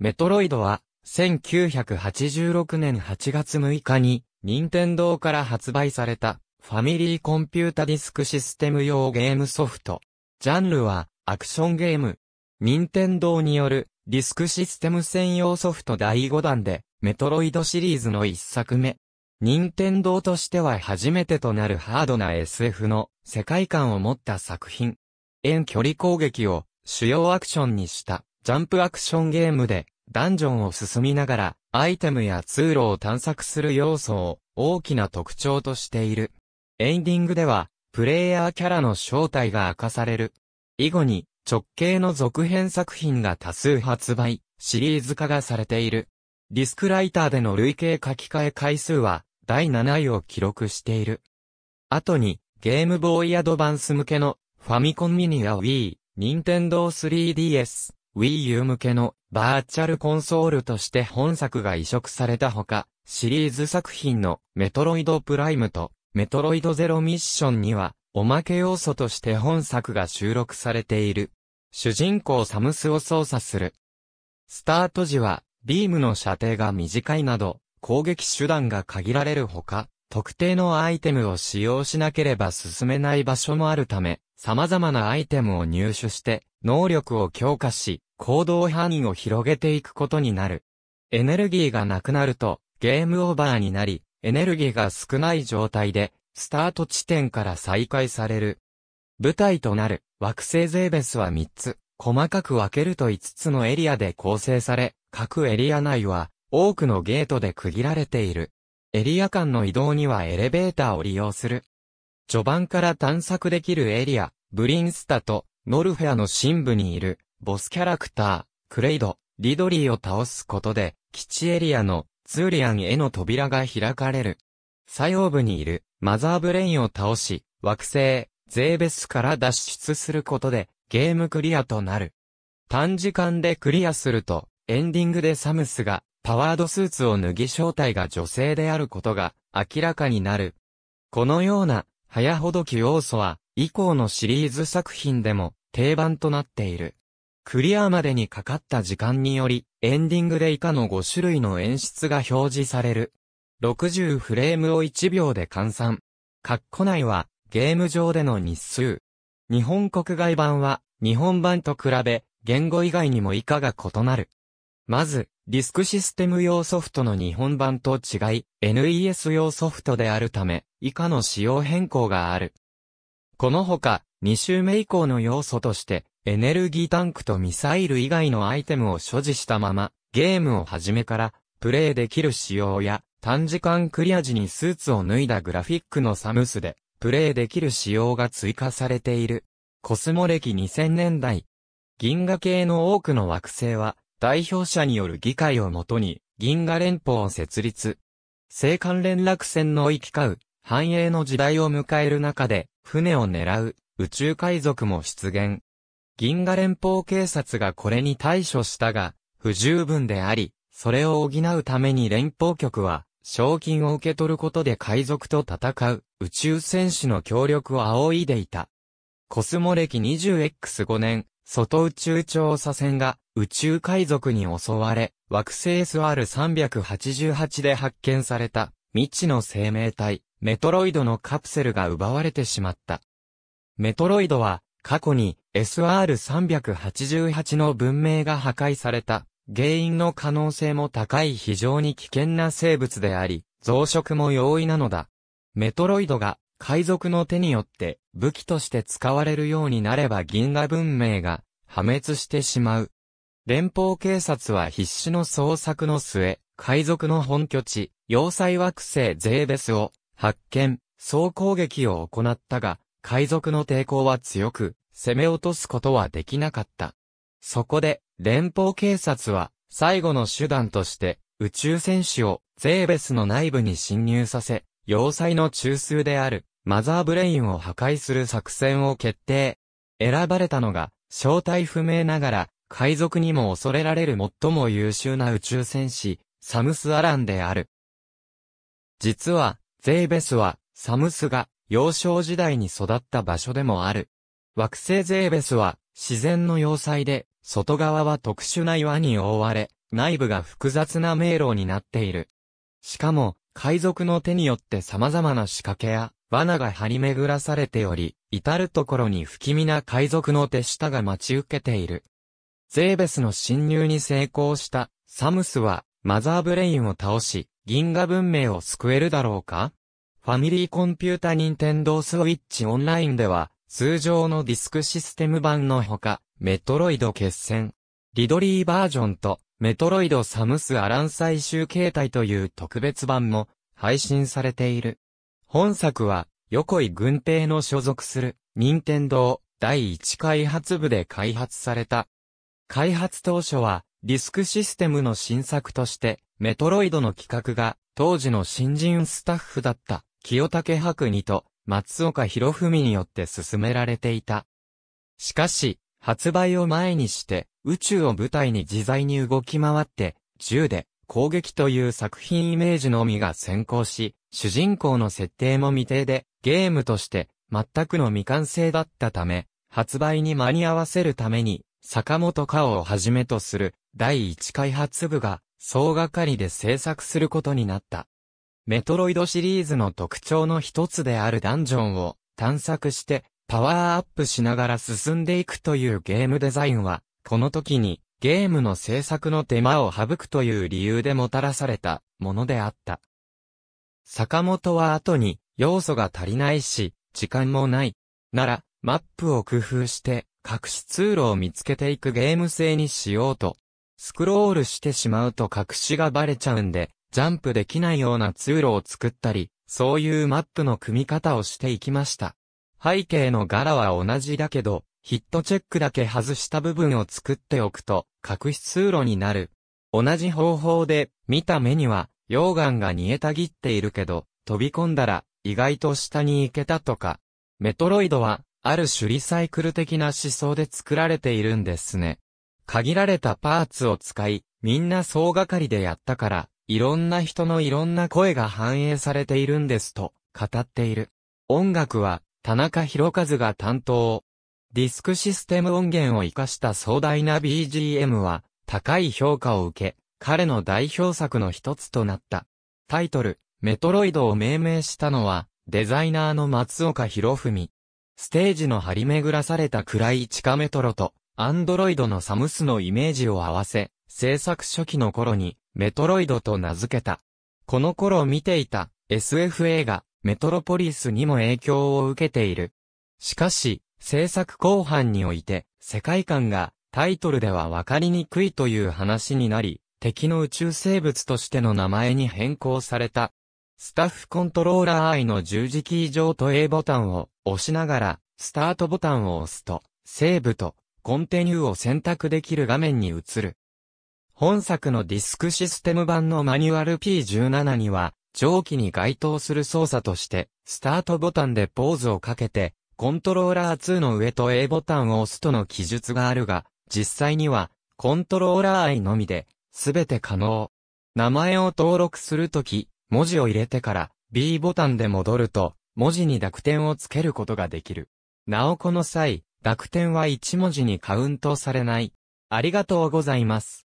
メトロイドは、1986年8月6日に、任天堂から発売された、ファミリーコンピュータディスクシステム用ゲームソフト。ジャンルは、アクションゲーム。任天堂による、ディスクシステム専用ソフト第5弾で、メトロイドシリーズの1作目。任天堂としては初めてとなるハードな SF の世界観を持った作品。遠距離攻撃を主要アクションにした。ジャンプアクションゲームで、ダンジョンを進みながら、アイテムや通路を探索する要素を大きな特徴としている。エンディングでは、プレイヤーキャラの正体が明かされる。以後に、直系の続編作品が多数発売、シリーズ化がされている。ディスクライターでの累計書き換え回数は、第7位を記録している。後に、ゲームボーイアドバンス向けの、ファミコンミニア Wii、Nintendo 3DS、Wii U 向けのバーチャルコンソールとして本作が移植されたほか、シリーズ作品のメトロイドプライムとメトロイドゼロミッションには、おまけ要素として本作が収録されている。主人公サムスを操作する。スタート時は、ビームの射程が短いなど、攻撃手段が限られるほか、特定のアイテムを使用しなければ進めない場所もあるため、様々なアイテムを入手して、能力を強化し、行動範囲を広げていくことになる。エネルギーがなくなると、ゲームオーバーになり、エネルギーが少ない状態で、スタート地点から再開される。舞台となる惑星ゼーベスは3つ、細かく分けると5つのエリアで構成され、各エリア内は多くのゲートで区切られている。エリア間の移動にはエレベーターを利用する序盤から探索できるエリア、ブリンスタと、ノルフェアの深部にいる、ボスキャラクター、クレイド、リドリーを倒すことで、基地エリアの、ツーリアンへの扉が開かれる。最欧部にいる、マザーブレインを倒し、惑星、ゼーベスから脱出することで、ゲームクリアとなる。短時間でクリアすると、エンディングでサムスが、パワードスーツを脱ぎ正体が女性であることが、明らかになる。このような、早ほどき要素は、以降のシリーズ作品でも定番となっている。クリアまでにかかった時間により、エンディングで以下の5種類の演出が表示される。60フレームを1秒で換算。括弧内は、ゲーム上での日数。日本国外版は、日本版と比べ、言語以外にも以下が異なる。まず、ディスクシステム用ソフトの日本版と違い、NES 用ソフトであるため、以下の仕様変更がある。このほか、2周目以降の要素として、エネルギータンクとミサイル以外のアイテムを所持したまま、ゲームを始めから、プレイできる仕様や、短時間クリア時にスーツを脱いだグラフィックのサムスで、プレイできる仕様が追加されている。コスモ歴2000年代。銀河系の多くの惑星は、代表者による議会をもとに、銀河連邦を設立。青函連絡船の行き交う、繁栄の時代を迎える中で、船を狙う、宇宙海賊も出現。銀河連邦警察がこれに対処したが、不十分であり、それを補うために連邦局は、賞金を受け取ることで海賊と戦う、宇宙戦士の協力を仰いでいた。コスモ歴 20X5 年、外宇宙調査船が、宇宙海賊に襲われ、惑星 SR388 で発見された未知の生命体、メトロイドのカプセルが奪われてしまった。メトロイドは過去に SR388 の文明が破壊された原因の可能性も高い非常に危険な生物であり、増殖も容易なのだ。メトロイドが海賊の手によって武器として使われるようになれば銀河文明が破滅してしまう。連邦警察は必死の捜索の末、海賊の本拠地、要塞惑星ゼーベスを発見、総攻撃を行ったが、海賊の抵抗は強く、攻め落とすことはできなかった。そこで、連邦警察は、最後の手段として、宇宙戦士をゼーベスの内部に侵入させ、要塞の中枢である、マザーブレインを破壊する作戦を決定。選ばれたのが、正体不明ながら、海賊にも恐れられる最も優秀な宇宙戦士、サムス・アランである。実は、ゼーベスは、サムスが、幼少時代に育った場所でもある。惑星ゼーベスは、自然の要塞で、外側は特殊な岩に覆われ、内部が複雑な迷路になっている。しかも、海賊の手によって様々な仕掛けや、罠が張り巡らされており、至るところに不気味な海賊の手下が待ち受けている。ゼーベスの侵入に成功したサムスはマザーブレインを倒し、銀河文明を救えるだろうかファミリーコンピュータニンテンドースウィッチオンラインでは、通常のディスクシステム版のほか、メトロイド決戦、リドリーバージョンと、メトロイドサムスアラン最終形態という特別版も配信されている。本作は、横井軍艇の所属する、任天堂第一開発部で開発された開発当初は、ディスクシステムの新作として、メトロイドの企画が、当時の新人スタッフだった、清武博二と、松岡博文によって進められていた。しかし、発売を前にして、宇宙を舞台に自在に動き回って、銃で攻撃という作品イメージのみが先行し、主人公の設定も未定で、ゲームとして全くの未完成だったため、発売に間に合わせるために、坂本花をはじめとする第一開発部が総がかりで制作することになった。メトロイドシリーズの特徴の一つであるダンジョンを探索してパワーアップしながら進んでいくというゲームデザインは、この時にゲームの制作の手間を省くという理由でもたらされたものであった。坂本は後に要素が足りないし、時間もない。なら、マップを工夫して隠し通路を見つけていくゲーム性にしようと。スクロールしてしまうと隠しがバレちゃうんで、ジャンプできないような通路を作ったり、そういうマップの組み方をしていきました。背景の柄は同じだけど、ヒットチェックだけ外した部分を作っておくと、隠し通路になる。同じ方法で、見た目には、溶岩が煮えたぎっているけど、飛び込んだら、意外と下に行けたとか。メトロイドは、ある種リサイクル的な思想で作られているんですね。限られたパーツを使い、みんな総がかりでやったから、いろんな人のいろんな声が反映されているんですと、語っている。音楽は、田中博一が担当。ディスクシステム音源を活かした壮大な BGM は、高い評価を受け、彼の代表作の一つとなった。タイトル、メトロイドを命名したのは、デザイナーの松岡博文。ステージの張り巡らされた暗い地下メトロと、アンドロイドのサムスのイメージを合わせ、制作初期の頃に、メトロイドと名付けた。この頃見ていた SF 映画、メトロポリスにも影響を受けている。しかし、制作後半において、世界観がタイトルでは分かりにくいという話になり、敵の宇宙生物としての名前に変更された。スタッフコントローラー i の十字キー上と A ボタンを押しながら、スタートボタンを押すと、セーブと、コンティニューを選択できる画面に移る。本作のディスクシステム版のマニュアル P17 には、上記に該当する操作として、スタートボタンでポーズをかけて、コントローラー2の上と A ボタンを押すとの記述があるが、実際には、コントローラー i のみで、すべて可能。名前を登録するとき、文字を入れてから B ボタンで戻ると、文字に濁点をつけることができる。なおこの際、濁点は1文字にカウントされない。ありがとうございます。